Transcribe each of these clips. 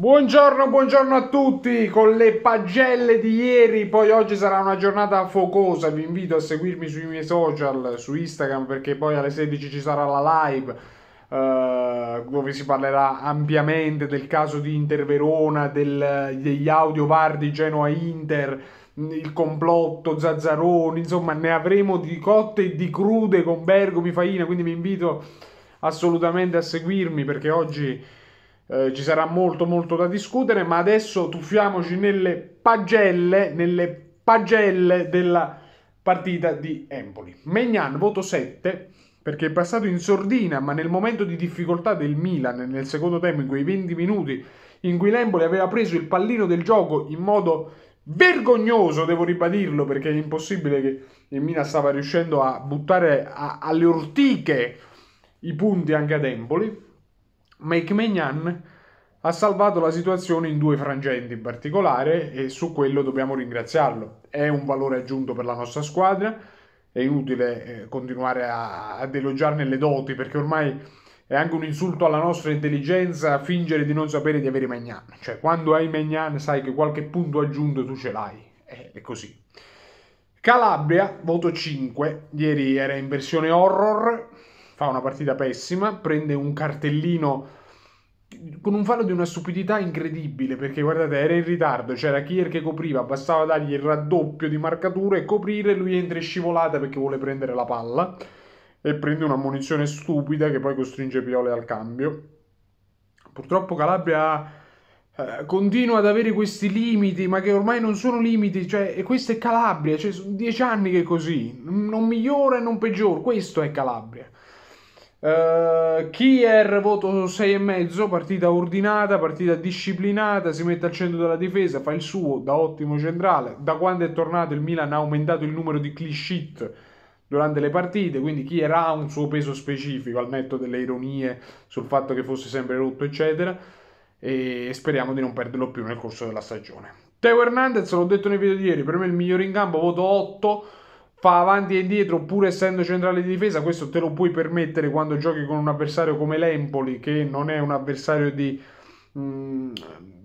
Buongiorno, buongiorno a tutti con le pagelle di ieri, poi oggi sarà una giornata focosa, vi invito a seguirmi sui miei social, su Instagram perché poi alle 16 ci sarà la live eh, dove si parlerà ampiamente del caso di Inter Verona, del, degli audio Vardi Genoa-Inter, il complotto Zazzaroni, insomma ne avremo di cotte e di crude con Bergomi, Faina, quindi vi invito assolutamente a seguirmi perché oggi eh, ci sarà molto molto da discutere, ma adesso tuffiamoci nelle pagelle, nelle pagelle della partita di Empoli. Megnan, voto 7, perché è passato in sordina, ma nel momento di difficoltà del Milan, nel secondo tempo, in quei 20 minuti in cui l'Empoli aveva preso il pallino del gioco in modo vergognoso, devo ribadirlo, perché è impossibile che il Milan stava riuscendo a buttare a, alle ortiche i punti anche ad Empoli. Meikmenyan ha salvato la situazione in due frangenti in particolare e su quello dobbiamo ringraziarlo. È un valore aggiunto per la nostra squadra, è inutile eh, continuare a, ad elogiarne le doti perché ormai è anche un insulto alla nostra intelligenza fingere di non sapere di avere Magnan. Cioè quando hai Magnan sai che qualche punto aggiunto tu ce l'hai, eh, è così. Calabria, voto 5, ieri era in versione horror, fa una partita pessima, prende un cartellino con un fallo di una stupidità incredibile perché guardate era in ritardo c'era Kier che copriva bastava dargli il raddoppio di marcatura e coprire lui entra in scivolata perché vuole prendere la palla e prende una munizione stupida che poi costringe Piole al cambio purtroppo Calabria eh, continua ad avere questi limiti ma che ormai non sono limiti cioè e questa è Calabria cioè, sono dieci anni che è così non migliora e non peggiora questo è Calabria Uh, Kier voto 6,5 partita ordinata, partita disciplinata, si mette al centro della difesa, fa il suo da ottimo centrale. Da quando è tornato il Milan ha aumentato il numero di cliché durante le partite, quindi Kier ha un suo peso specifico, al netto delle ironie sul fatto che fosse sempre rotto, eccetera. E speriamo di non perderlo più nel corso della stagione. Teo Hernandez, l'ho detto nei video di ieri, per me il migliore in campo, voto 8 fa avanti e indietro pur essendo centrale di difesa questo te lo puoi permettere quando giochi con un avversario come l'Empoli che non è un avversario di, mh, mm,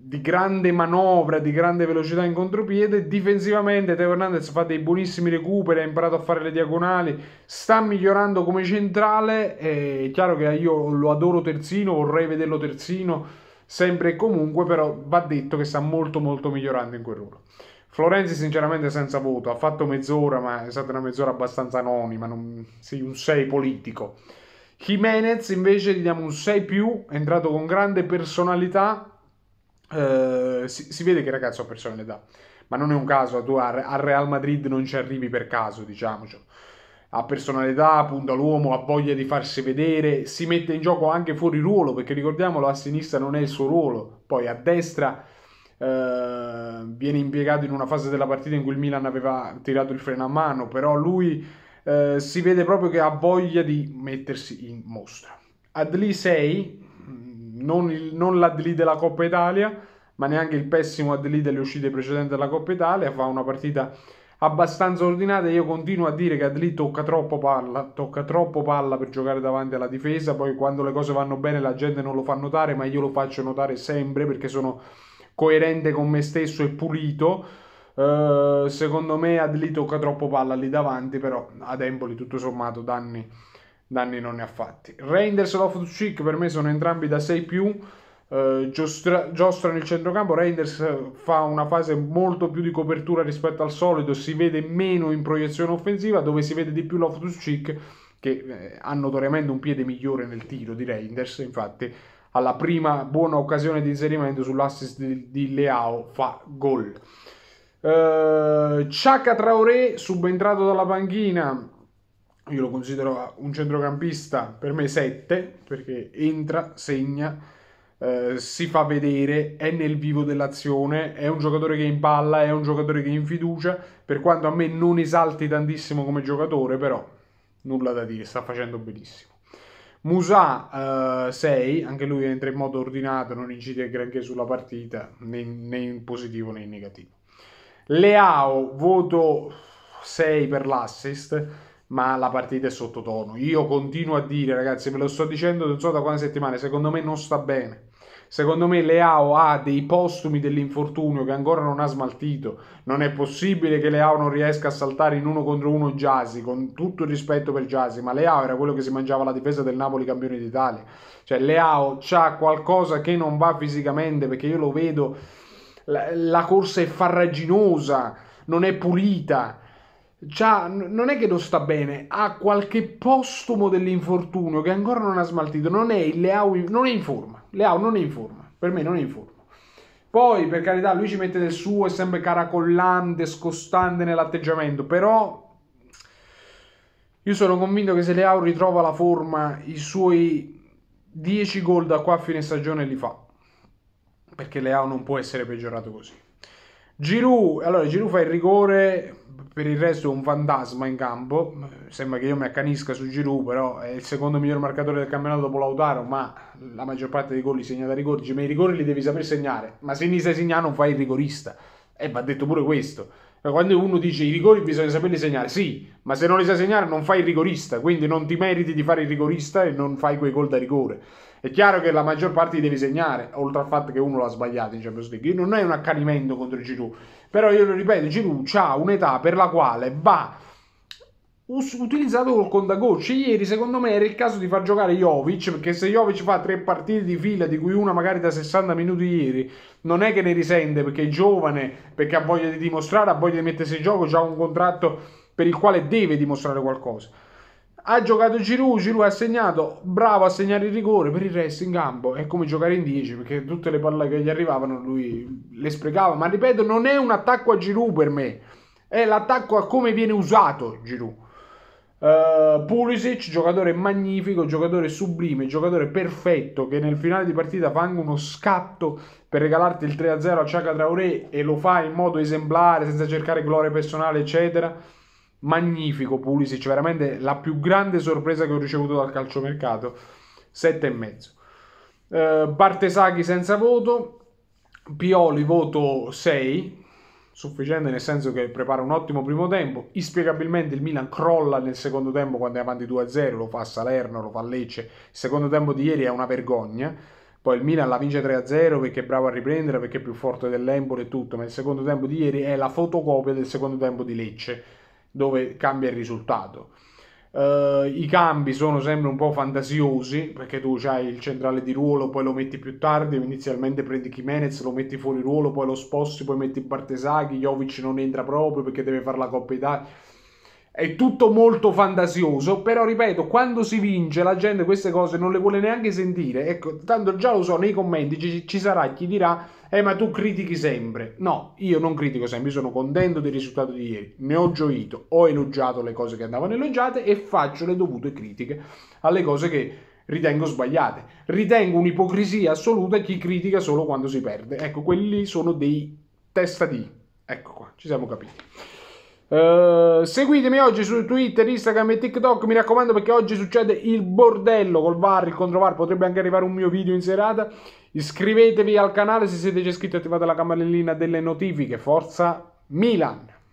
di grande manovra di grande velocità in contropiede difensivamente Teo Hernandez fa dei buonissimi recuperi ha imparato a fare le diagonali sta migliorando come centrale è chiaro che io lo adoro terzino vorrei vederlo terzino sempre e comunque però va detto che sta molto molto migliorando in quel ruolo Florenzi sinceramente senza voto, ha fatto mezz'ora, ma è stata una mezz'ora abbastanza anonima, non... sì, un 6 politico. Jimenez invece gli diamo un 6 più, è entrato con grande personalità, eh, si, si, vede che ragazzo ha personalità, ma non è un caso, tu al Real Madrid non ci arrivi per caso, diciamocelo. Ha personalità, punta l'uomo, ha voglia di farsi vedere, si mette in gioco anche fuori ruolo, perché ricordiamolo, a sinistra non è il suo ruolo, poi a destra eh, viene impiegato in una fase della partita in cui il Milan aveva tirato il freno a mano, però lui eh, si vede proprio che ha voglia di mettersi in mostra. Adli 6, mm, non, il, non l'Adli della Coppa Italia, ma neanche il pessimo Adli delle uscite precedenti della Coppa Italia, fa una partita abbastanza ordinata. Io continuo a dire che Adli tocca troppo palla, tocca troppo palla per giocare davanti alla difesa. Poi quando le cose vanno bene la gente non lo fa notare, ma io lo faccio notare sempre perché sono coerente con me stesso e pulito. Uh, secondo me Adli tocca troppo palla lì davanti, però ad Empoli tutto sommato danni, danni non ne ha fatti. Reinders e Loftus-Cheek per me sono entrambi da 6+, più, uh, giostra, giostra nel centrocampo, Reinders fa una fase molto più di copertura rispetto al solito, si vede meno in proiezione offensiva, dove si vede di più Loftus-Cheek che eh, ha notoriamente un piede migliore nel tiro di Reinders, infatti alla prima buona occasione di inserimento sull'assist di, di Leao fa gol. Uh, Chaka Traoré subentrato dalla panchina io lo considero un centrocampista per me 7 perché entra, segna eh, si fa vedere, è nel vivo dell'azione, è un giocatore che impalla, è un giocatore che è in fiducia, per quanto a me non esalti tantissimo come giocatore, però nulla da dire, sta facendo benissimo. Musa 6, eh, anche lui entra in modo ordinato, non incide granché sulla partita, né, né in positivo né in negativo. Leao, voto 6 per l'assist, ma la partita è sottotono. Io continuo a dire, ragazzi, ve lo sto dicendo, non so da quante settimane, secondo me non sta bene. Secondo me Leao ha dei postumi dell'infortunio che ancora non ha smaltito. Non è possibile che Leao non riesca a saltare in uno contro uno Giasi, con tutto il rispetto per Giasi, ma Leao era quello che si mangiava la difesa del Napoli campione d'Italia. Cioè Leao ha qualcosa che non va fisicamente perché io lo vedo la, la corsa è farraginosa, non è pulita. C'ha, non è che non sta bene, ha qualche postumo dell'infortunio che ancora non ha smaltito, non è, il Leao, non è in forma. Leao non è in forma, per me non è in forma. Poi, per carità, lui ci mette del suo, è sempre caracollante, scostante nell'atteggiamento, però io sono convinto che se Leao ritrova la forma, i suoi 10 gol da qua a fine stagione li fa. Perché Leao non può essere peggiorato così. Giroud, allora Giroud fa il rigore, per il resto è un fantasma in campo, eh, sembra che io mi accanisca su Giroud, però è il secondo miglior marcatore del campionato dopo Lautaro, ma la maggior parte dei gol li segna da rigori, cioè, ma i rigori li devi saper segnare, ma se inizia a segnare non fai il rigorista, e va detto pure questo. Cioè, quando uno dice i rigori bisogna saperli segnare, sì, ma se non li sai segnare non fai il rigorista, quindi non ti meriti di fare il rigorista e non fai quei gol da rigore. È chiaro che la maggior parte li devi segnare, oltre al fatto che uno l'ha sbagliato in Champions League. Non è un accanimento contro il Giroud, però io lo ripeto, Giroud ha un'età per la quale va utilizzato col contagocce. Ieri, secondo me, era il caso di far giocare Jovic, perché se Jovic fa tre partite di fila, di cui una magari da 60 minuti ieri, non è che ne risente perché è giovane, perché ha voglia di dimostrare, ha voglia di mettersi in gioco, ha un contratto per il quale deve dimostrare qualcosa. Ha giocato Giroud, Giroud ha segnato, bravo a segnare il rigore, per il resto in campo è come giocare in 10 perché tutte le palle che gli arrivavano lui le sprecava, ma ripeto non è un attacco a Giroud per me, è l'attacco a come viene usato Giroud Uh, Pulisic, giocatore magnifico, giocatore sublime, giocatore perfetto che nel finale di partita fa anche uno scatto per regalarti il 3-0 a Chaka Traoré e lo fa in modo esemplare, senza cercare gloria personale, eccetera. Magnifico Pulisic, veramente la più grande sorpresa che ho ricevuto dal calciomercato. 7,5. Uh, eh, Bartesaghi senza voto, Pioli voto 6, sufficiente nel senso che prepara un ottimo primo tempo. Inspiegabilmente il Milan crolla nel secondo tempo quando è avanti 2-0, lo fa a Salerno, lo fa a Lecce. Il secondo tempo di ieri è una vergogna. Poi il Milan la vince 3-0 perché è bravo a riprendere, perché è più forte dell'Empoli e tutto, ma il secondo tempo di ieri è la fotocopia del secondo tempo di Lecce, dove cambia il risultato. Uh, I cambi sono sempre un po' fantasiosi perché tu hai il centrale di ruolo, poi lo metti più tardi. Inizialmente prendi Jimenez, lo metti fuori ruolo, poi lo sposti, poi metti Bartesaghi. Jovic non entra proprio perché deve fare la Coppa Italia è tutto molto fantasioso, però ripeto, quando si vince la gente queste cose non le vuole neanche sentire. Ecco, tanto già lo so, nei commenti ci, ci sarà chi dirà eh ma tu critichi sempre. No, io non critico sempre, sono contento del risultato di ieri, ne ho gioito, ho elogiato le cose che andavano elogiate e faccio le dovute critiche alle cose che ritengo sbagliate. Ritengo un'ipocrisia assoluta chi critica solo quando si perde. Ecco, quelli sono dei testa di. Ecco qua, ci siamo capiti. Uh, seguitemi oggi su Twitter, Instagram e TikTok. Mi raccomando, perché oggi succede il bordello col VAR, il controvar. Potrebbe anche arrivare un mio video in serata. Iscrivetevi al canale se siete già iscritti, attivate la campanellina delle notifiche. Forza Milan!